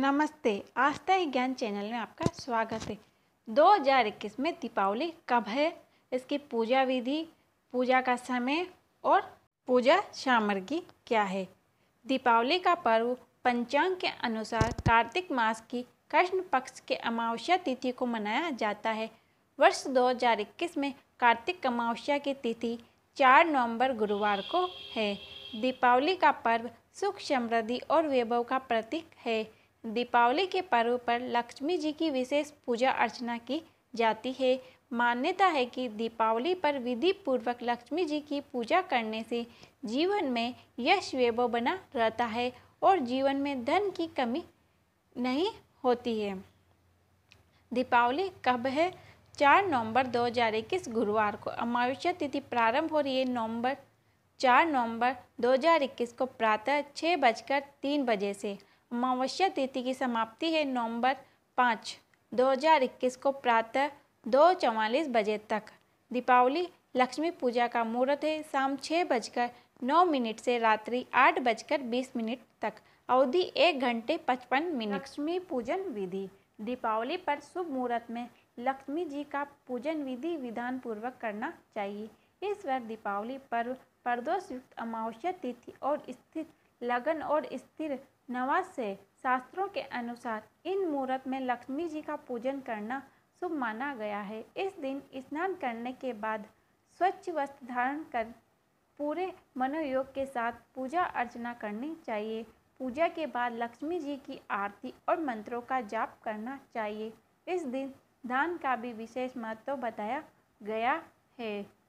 नमस्ते आस्था ज्ञान चैनल में आपका स्वागत है 2021 में दीपावली कब है इसकी पूजा विधि पूजा का समय और पूजा सामग्री क्या है दीपावली का पर्व पंचांग के अनुसार कार्तिक मास की कृष्ण पक्ष के अमावस्या तिथि को मनाया जाता है वर्ष 2021 में कार्तिक अमावस्या की तिथि 4 नवंबर गुरुवार को है दीपावली का पर्व सुख समृद्धि और वैभव का प्रतीक है दीपावली के पर्व पर लक्ष्मी जी की विशेष पूजा अर्चना की जाती है मान्यता है कि दीपावली पर विधि पूर्वक लक्ष्मी जी की पूजा करने से जीवन में यश वैभव बना रहता है और जीवन में धन की कमी नहीं होती है दीपावली कब है चार नवंबर 2021 गुरुवार को अमावस्या तिथि प्रारंभ हो रही है नवंबर चार नवंबर 2021 को प्रातः छः बजकर तीन बजे से अमावस्या तिथि की समाप्ति है नवंबर पाँच 2021 को प्रातः दो चवालीस बजे तक दीपावली लक्ष्मी पूजा का मुहूर्त है शाम छः बजकर नौ मिनट से रात्रि आठ बजकर बीस मिनट तक अवधि एक घंटे पचपन मिनट लक्ष्मी पूजन विधि दीपावली पर शुभ मुहूर्त में लक्ष्मी जी का पूजन विधि विधान पूर्वक करना चाहिए इस बार दीपावली पर्व प्रदोषयुक्त अमावस्या तिथि और स्थित लगन और स्थिर नवाज से शास्त्रों के अनुसार इन मुहूर्त में लक्ष्मी जी का पूजन करना शुभ माना गया है इस दिन स्नान करने के बाद स्वच्छ वस्त्र धारण कर पूरे मनोयोग के साथ पूजा अर्चना करनी चाहिए पूजा के बाद लक्ष्मी जी की आरती और मंत्रों का जाप करना चाहिए इस दिन दान का भी विशेष महत्व बताया गया है